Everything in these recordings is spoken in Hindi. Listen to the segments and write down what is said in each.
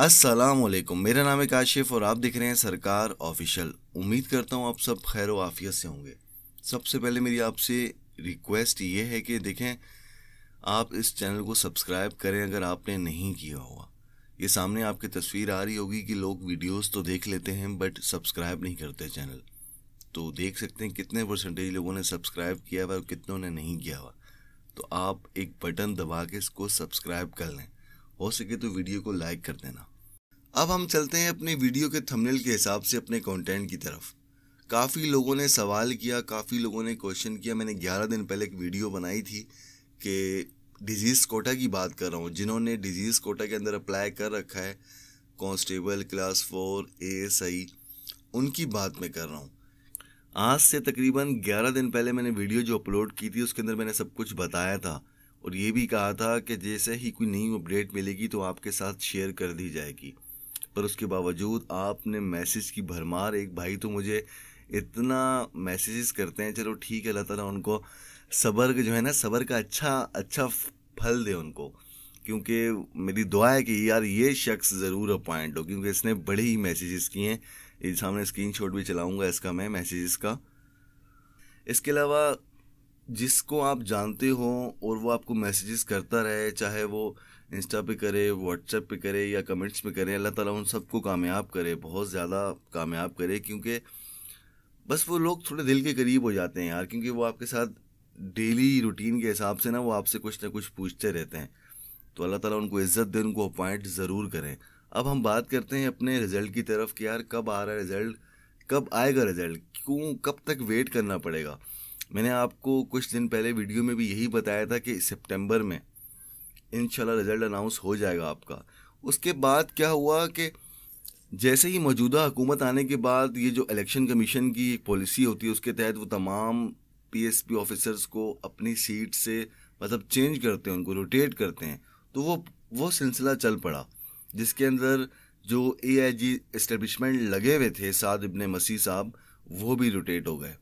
अस्सलाम वालेकुम मेरा नाम है काशिफ और आप देख रहे हैं सरकार ऑफिशियल उम्मीद करता हूँ आप सब खैर वाफियत से होंगे सबसे पहले मेरी आपसे रिक्वेस्ट ये है कि देखें आप इस चैनल को सब्सक्राइब करें अगर आपने नहीं किया हुआ ये सामने आपकी तस्वीर आ रही होगी कि लोग वीडियोस तो देख लेते हैं बट सब्सक्राइब नहीं करते चैनल तो देख सकते हैं कितने परसेंटेज लोगों ने सब्सक्राइब किया हुआ और कितनों ने नहीं किया हुआ तो आप एक बटन दबा के इसको सब्सक्राइब कर लें हो सके तो वीडियो को लाइक कर देना अब हम चलते हैं अपने वीडियो के थंबनेल के हिसाब से अपने कंटेंट की तरफ काफ़ी लोगों ने सवाल किया काफ़ी लोगों ने क्वेश्चन किया मैंने 11 दिन पहले एक वीडियो बनाई थी कि डिजीज़ कोटा की बात कर रहा हूँ जिन्होंने डिजीज़ कोटा के अंदर अप्लाई कर रखा है कॉन्स्टेबल क्लास फोर ए सही उनकी बात मैं कर रहा हूँ आज से तकरीबन 11 दिन पहले मैंने वीडियो जो अपलोड की थी उसके अंदर मैंने सब कुछ बताया था और ये भी कहा था कि जैसे ही कोई नई अपडेट मिलेगी तो आपके साथ शेयर कर दी जाएगी पर उसके बावजूद आपने मैसेज की भरमार एक भाई तो मुझे इतना मैसेजेस करते हैं चलो ठीक है अल्लाह ताला उनको सबर जो है ना सबर का अच्छा अच्छा फल दे उनको क्योंकि मेरी दुआ है कि यार ये शख्स ज़रूर अपॉइंट हो क्योंकि इसने बड़े ही मैसेजेस किए हैं ये सामने शॉट भी चलाऊंगा इसका मैं मैसेजेस का इसके अलावा जिसको आप जानते हो और वो आपको मैसेजेस करता रहे चाहे वो इंस्टा पे करे व्हाट्सएप पे करे या कमेंट्स पे करे अल्लाह ताला उन सबको कामयाब करे बहुत ज़्यादा कामयाब करे क्योंकि बस वो लोग थोड़े दिल के करीब हो जाते हैं यार क्योंकि वो आपके साथ डेली रूटीन के हिसाब से ना वो आपसे कुछ ना कुछ पूछते रहते हैं तो अल्लाह ताला उनको इज़्ज़त दे उनको अपॉइंट ज़रूर करें अब हम बात करते हैं अपने रिज़ल्ट की तरफ कि यार कब आ रहा है रिज़ल्ट कब आएगा रिज़ल्ट क्यों कब तक वेट करना पड़ेगा मैंने आपको कुछ दिन पहले वीडियो में भी यही बताया था कि सितंबर में इन रिज़ल्ट अनाउंस हो जाएगा आपका उसके बाद क्या हुआ कि जैसे ही मौजूदा हुकूमत आने के बाद ये जो इलेक्शन कमीशन की एक पॉलिसी होती है उसके तहत वो तमाम पीएसपी ऑफिसर्स को अपनी सीट से मतलब चेंज करते हैं उनको रोटेट करते हैं तो वो वो सिलसिला चल पड़ा जिसके अंदर जो ए आई जी इस्टेब्लिशमेंट लगे हुए थे साद इबन मसीह साहब वो भी रोटेट हो गए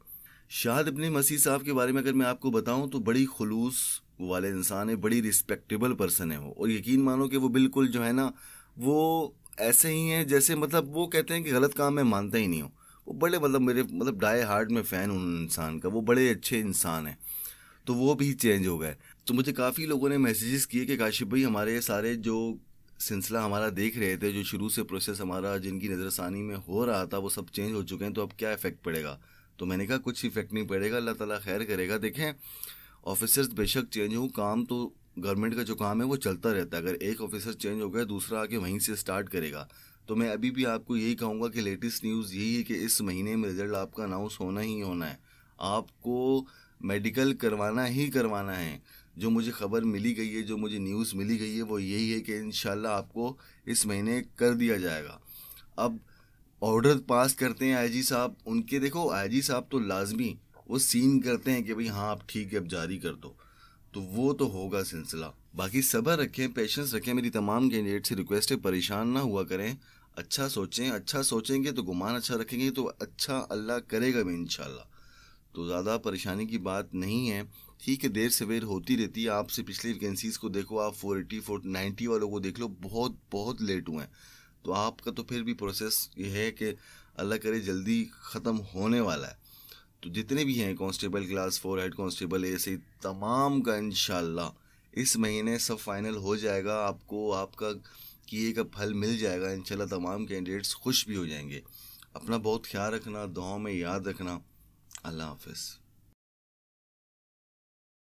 शाद इबन मसीह साहब के बारे में अगर मैं आपको बताऊं तो बड़ी खलूस वाले इंसान है बड़ी रिस्पेक्टेबल पर्सन है वो और यकीन मानो कि वो बिल्कुल जो है ना वो ऐसे ही हैं जैसे मतलब वो कहते हैं कि गलत काम मैं मानता ही नहीं हूँ वो बड़े मतलब मेरे मतलब डाई हार्ट में फ़ैन उन इंसान का वो बड़े अच्छे इंसान हैं तो वो भी चेंज हो गए तो मुझे काफ़ी लोगों ने मैसेजेस किए कि काशिप भाई हमारे सारे जो सिलसिला हमारा देख रहे थे जो शुरू से प्रोसेस हमारा जिनकी नज़रसानी में हो रहा था वो सब चेंज हो चुके हैं तो अब क्या इफ़ेक्ट पड़ेगा तो मैंने कहा कुछ इफ़ेक्ट नहीं पड़ेगा अल्लाह ताला खैर करेगा देखें ऑफिसर्स बेशक चेंज हो काम तो गवर्नमेंट का जो काम है वो चलता रहता है अगर एक ऑफिसर चेंज हो गया दूसरा आके वहीं से स्टार्ट करेगा तो मैं अभी भी आपको यही कहूँगा कि लेटेस्ट न्यूज़ यही है कि इस महीने में रिजल्ट आपका अनाउंस होना ही होना है आपको मेडिकल करवाना ही करवाना है जो मुझे खबर मिली गई है जो मुझे न्यूज़ मिली गई है वो यही है कि इन आपको इस महीने कर दिया जाएगा अब ऑर्डर पास करते हैं आईजी साहब उनके देखो आईजी साहब तो लाजमी वो सीन करते हैं कि भाई हाँ आप ठीक है अब जारी कर दो तो वो तो होगा सिलसिला बाकी सबर रखें पेशेंस रखें मेरी तमाम कैंडिडेट से रिक्वेस्ट है परेशान ना हुआ करें अच्छा सोचें अच्छा सोचेंगे तो गुमान अच्छा रखेंगे तो अच्छा अल्लाह करेगा भी इन तो ज़्यादा परेशानी की बात नहीं है ठीक है देर सवेर होती रहती है आपसे पिछली वैकेंसीज़ को देखो आप फोर एटी फोर नाइन्टी वालों को देख लो बहुत बहुत लेट हुए हैं तो आपका तो फिर भी प्रोसेस ये है कि अल्लाह करे जल्दी ख़त्म होने वाला है तो जितने भी हैं constable class four head constable सी तमाम का इन इस महीने सब फाइनल हो जाएगा आपको आपका किए का फल मिल जाएगा इन तमाम कैंडिडेट्स खुश भी हो जाएंगे अपना बहुत ख्याल रखना दुआ में याद रखना अल्लाह हाफिज़